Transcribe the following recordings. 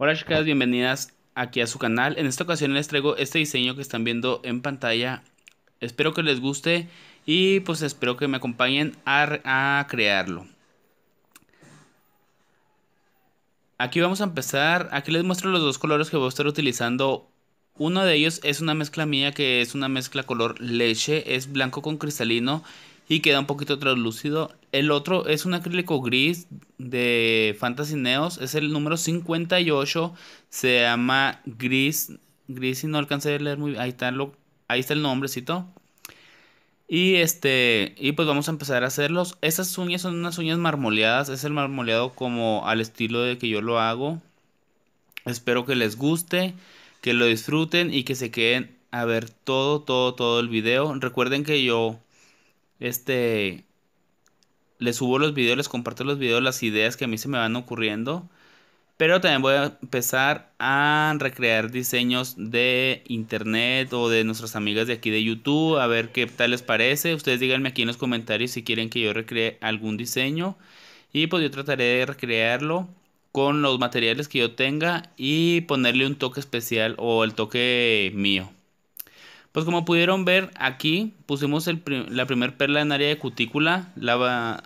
Hola chicas, bienvenidas aquí a su canal. En esta ocasión les traigo este diseño que están viendo en pantalla. Espero que les guste y pues espero que me acompañen a, crearlo. Aquí vamos a empezar. Aquí les muestro los dos colores que voy a estar utilizando. Uno de ellos es una mezcla mía que es una mezcla color leche. Es blanco con cristalino y queda un poquito translúcido. El otro es un acrílico gris de Fantasy Neos. Es el número 58. Se llama Gris. Gris, si no alcancé a leer muy bien. Ahí está, lo, ahí está el nombrecito. Y este. Y pues vamos a empezar a hacerlos. Estas uñas son unas uñas marmoleadas. Es el marmoleado como al estilo de que yo lo hago. Espero que les guste. Que lo disfruten y que se queden a ver todo, todo, todo el video. Recuerden que yo. Este les subo los videos, les comparto los videos, las ideas que a mí se me van ocurriendo. Pero también voy a empezar a recrear diseños de internet o de nuestras amigas de aquí de YouTube. A ver qué tal les parece. Ustedes díganme aquí en los comentarios si quieren que yo recree algún diseño. Y pues yo trataré de recrearlo con los materiales que yo tenga y ponerle un toque especial o el toque mío. Pues como pudieron ver aquí pusimos la primera perla en área de cutícula. La,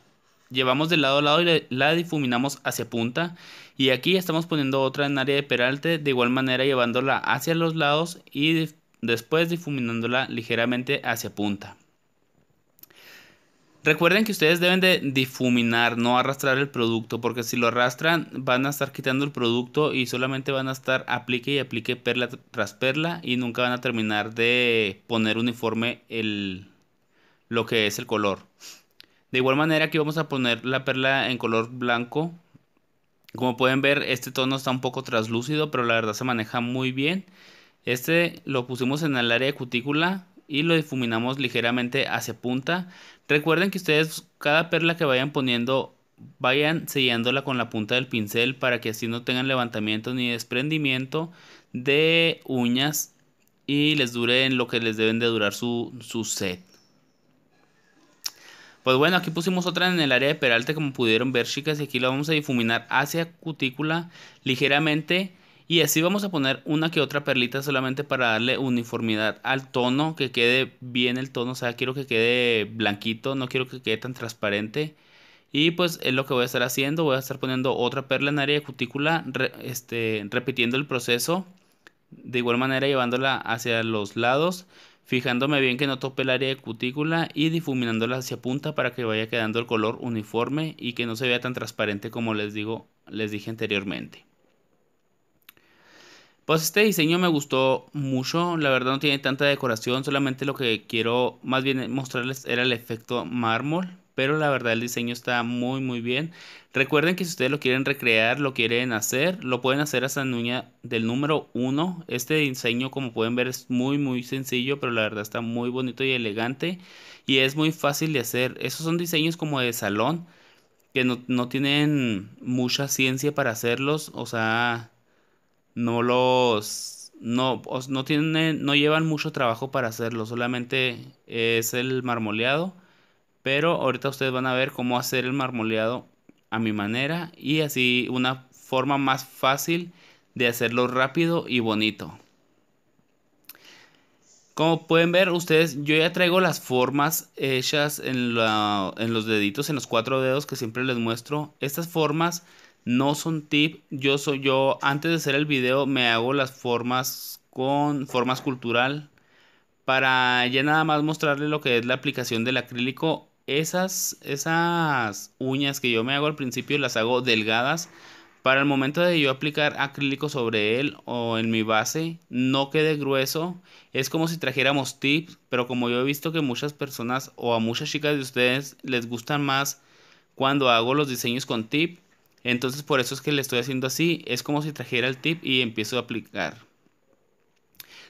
Llevamos de lado a lado y la difuminamos hacia punta. Y aquí estamos poniendo otra en área de peralte, de igual manera llevándola hacia los lados y después difuminándola ligeramente hacia punta. Recuerden que ustedes deben de difuminar, no arrastrar el producto, porque si lo arrastran van a estar quitando el producto y solamente van a estar aplique y aplique perla tras perla y nunca van a terminar de poner uniforme el, lo que es el color. De igual manera aquí vamos a poner la perla en color blanco. Como pueden ver, este tono está un poco translúcido, pero la verdad se maneja muy bien. Este lo pusimos en el área de cutícula y lo difuminamos ligeramente hacia punta. Recuerden que ustedes cada perla que vayan poniendo vayan sellándola con la punta del pincel para que así no tengan levantamiento ni desprendimiento de uñas y les dure en lo que les deben de durar su, su set. Pues bueno, aquí pusimos otra en el área de peralte como pudieron ver chicas y aquí la vamos a difuminar hacia cutícula ligeramente y así vamos a poner una que otra perlita solamente para darle uniformidad al tono, que quede bien el tono, o sea, quiero que quede blanquito, no quiero que quede tan transparente. Y pues es lo que voy a estar haciendo, voy a estar poniendo otra perla en área de cutícula, este, repitiendo el proceso, de igual manera llevándola hacia los lados fijándome bien que no tope el área de cutícula y difuminándola hacia punta para que vaya quedando el color uniforme y que no se vea tan transparente como les, digo, les dije anteriormente. Pues este diseño me gustó mucho, la verdad no tiene tanta decoración, solamente lo que quiero más bien mostrarles era el efecto mármol, pero la verdad el diseño está muy muy bien. Recuerden que si ustedes lo quieren recrear, lo quieren hacer, lo pueden hacer hasta nuña del número 1. Este diseño como pueden ver es muy muy sencillo, pero la verdad está muy bonito y elegante. Y es muy fácil de hacer. Esos son diseños como de salón que no, tienen mucha ciencia para hacerlos. O sea, no los no, no, tienen, no llevan mucho trabajo para hacerlo, solamente es el marmoleado pero ahorita ustedes van a ver cómo hacer el marmoleado a mi manera y así una forma más fácil de hacerlo rápido y bonito. Como pueden ver ustedes, yo ya traigo las formas hechas en, en, los deditos, en los cuatro dedos que siempre les muestro. Estas formas no son tip. Yo, soy, yo antes de hacer el video me hago las formas con formas cultural para ya nada más mostrarles lo que es la aplicación del acrílico esas, esas uñas que yo me hago al principio las hago delgadas para el momento de yo aplicar acrílico sobre él o en mi base no quede grueso. Es como si trajéramos tips, pero como yo he visto que muchas personas o a muchas chicas de ustedes les gustan más cuando hago los diseños con tip, entonces por eso es que le estoy haciendo así, es como si trajera el tip y empiezo a aplicar.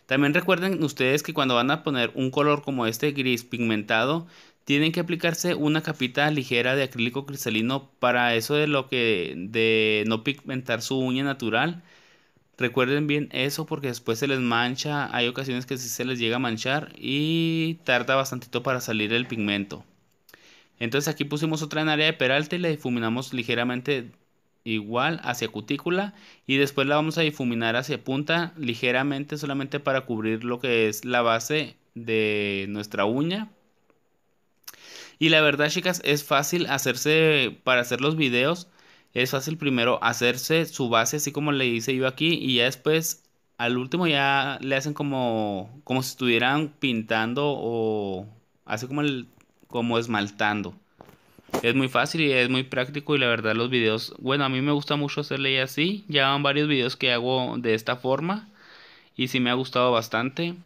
También recuerden ustedes que cuando van a poner un color como este gris pigmentado, tienen que aplicarse una capita ligera de acrílico cristalino para eso de lo que de no pigmentar su uña natural. Recuerden bien eso porque después se les mancha, hay ocasiones que sí se les llega a manchar y tarda bastantito para salir el pigmento. Entonces aquí pusimos otra en área de peralta y la difuminamos ligeramente igual hacia cutícula y después la vamos a difuminar hacia punta ligeramente solamente para cubrir lo que es la base de nuestra uña y la verdad, chicas, es fácil hacerse para hacer los videos. Es fácil primero hacerse su base, así como le hice yo aquí, y ya después, al último, ya le hacen como, como si estuvieran pintando o así como, el, como esmaltando. Es muy fácil y es muy práctico y la verdad los videos, bueno, a mí me gusta mucho hacerle así. Ya van varios videos que hago de esta forma y sí me ha gustado bastante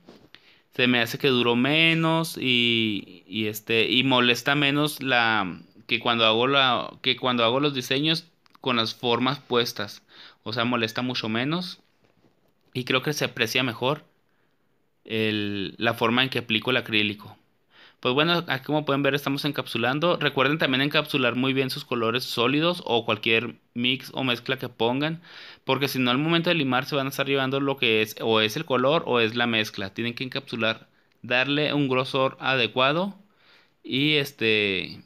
se me hace que duró menos y, y, este y molesta menos la que cuando hago la que cuando hago los diseños con las formas puestas o sea molesta mucho menos y creo que se aprecia mejor la forma en que aplico el acrílico pues bueno, aquí como pueden ver estamos encapsulando. Recuerden también encapsular muy bien sus colores sólidos o cualquier mix o mezcla que pongan. Porque si no al momento de limar se van a estar llevando lo que es o es el color o es la mezcla. Tienen que encapsular, darle un grosor adecuado. Y este...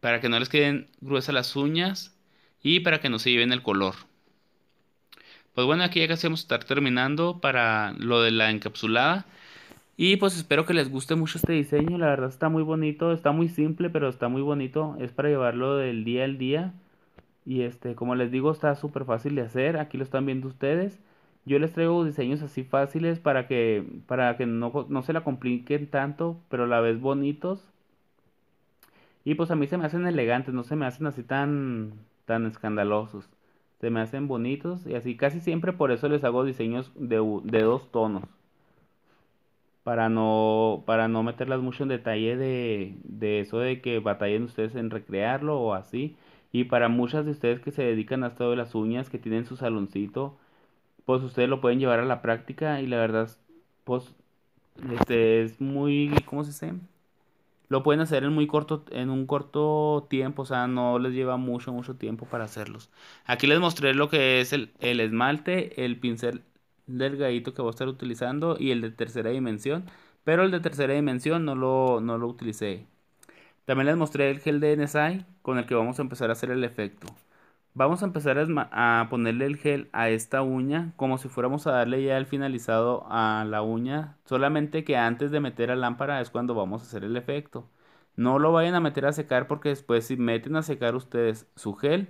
Para que no les queden gruesas las uñas y para que no se lleven el color. Pues bueno, aquí ya casi vamos a estar terminando para lo de la encapsulada. Y pues espero que les guste mucho este diseño. La verdad está muy bonito. Está muy simple, pero está muy bonito. Es para llevarlo del día al día. Y este, como les digo, está súper fácil de hacer. Aquí lo están viendo ustedes. Yo les traigo diseños así fáciles para que, para que no, se la compliquen tanto, pero a la vez bonitos. Y pues a mí se me hacen elegantes, no se me hacen así tan, tan escandalosos. Se me hacen bonitos y así casi siempre por eso les hago diseños de dos tonos para no, para no meterlas mucho en detalle de, de eso de que batallen ustedes en recrearlo o así. Y para muchas de ustedes que se dedican a esto de las uñas, que tienen su saloncito, pues ustedes lo pueden llevar a la práctica y la verdad, pues, este es muy, ¿cómo se dice? Lo pueden hacer en muy corto, en un corto tiempo, o sea, no les lleva mucho, mucho tiempo para hacerlos. Aquí les mostré lo que es el, el esmalte, el pincel delgadito que voy a estar utilizando y el de tercera dimensión. Pero el de tercera dimensión no lo, no lo utilicé. También les mostré el gel de NSI con el que vamos a empezar a hacer el efecto. Vamos a empezar a, ponerle el gel a esta uña como si fuéramos a darle ya el finalizado a la uña. Solamente que antes de meter a lámpara es cuando vamos a hacer el efecto. No lo vayan a meter a secar porque después si meten a secar ustedes su gel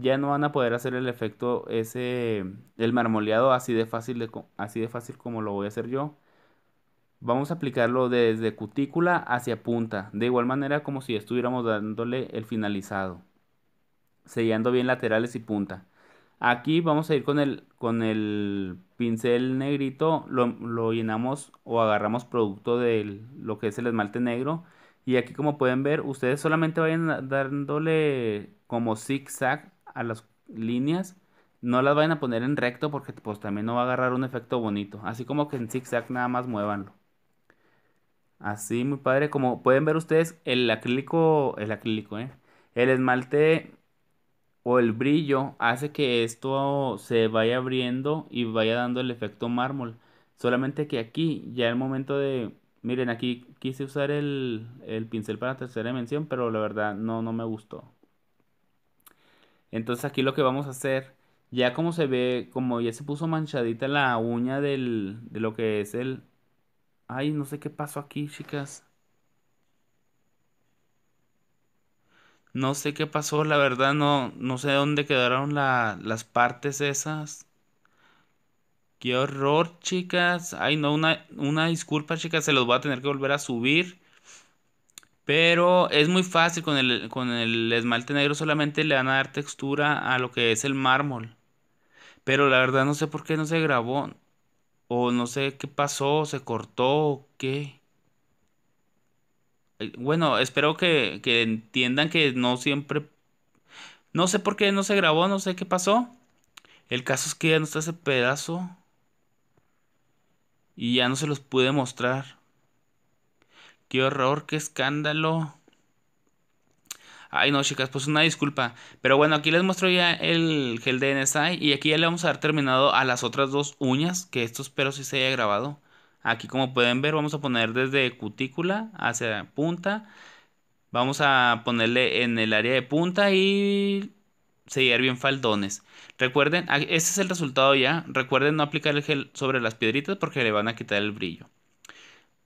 ya no van a poder hacer el efecto ese, el marmoleado así de fácil, así de fácil como lo voy a hacer yo. Vamos a aplicarlo desde cutícula hacia punta, de igual manera como si estuviéramos dándole el finalizado, sellando bien laterales y punta. Aquí vamos a ir con el, con el pincel negrito, lo, llenamos o agarramos producto de lo que es el esmalte negro. Y aquí como pueden ver, ustedes solamente vayan dándole como zig zigzag a las líneas. No las vayan a poner en recto porque pues también no va a agarrar un efecto bonito. Así como que en zigzag nada más muévanlo. Así muy padre. Como pueden ver ustedes, el acrílico, el acrílico, ¿eh? El esmalte o el brillo hace que esto se vaya abriendo y vaya dando el efecto mármol. Solamente que aquí, ya el momento de... Miren, aquí quise usar el, el pincel para tercera dimensión, pero la verdad no, no me gustó. Entonces aquí lo que vamos a hacer, ya como se ve, como ya se puso manchadita la uña del, de lo que es el... Ay, no sé qué pasó aquí, chicas. No sé qué pasó, la verdad no, no sé dónde quedaron las partes esas. Qué horror, chicas. Ay, no, una, una disculpa, chicas, se los voy a tener que volver a subir. Pero es muy fácil con el, esmalte negro, solamente le van a dar textura a lo que es el mármol. Pero la verdad no sé por qué no se grabó. O no sé qué pasó, se cortó o qué. Eh, bueno, espero que, que entiendan que no siempre... No sé por qué no se grabó, no sé qué pasó. El caso es que ya no está ese pedazo y ya no se los pude mostrar. Qué horror, qué escándalo. Ay, no, chicas, pues una disculpa. Pero bueno, aquí les muestro ya el gel de NSI. Y aquí ya le vamos a dar terminado a las otras dos uñas. Que esto espero si se haya grabado. Aquí como pueden ver vamos a poner desde cutícula hacia punta. Vamos a ponerle en el área de punta y sellar bien faldones. Recuerden, este es el resultado ya. Recuerden no aplicar el gel sobre las piedritas porque le van a quitar el brillo.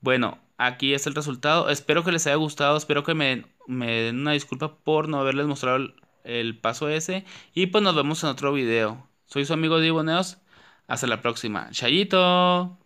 Bueno, aquí está el resultado. Espero que les haya gustado. Espero que me den, una disculpa por no haberles mostrado el, paso ese. Y pues nos vemos en otro video. Soy su amigo Diboneos. Hasta la próxima. Chayito.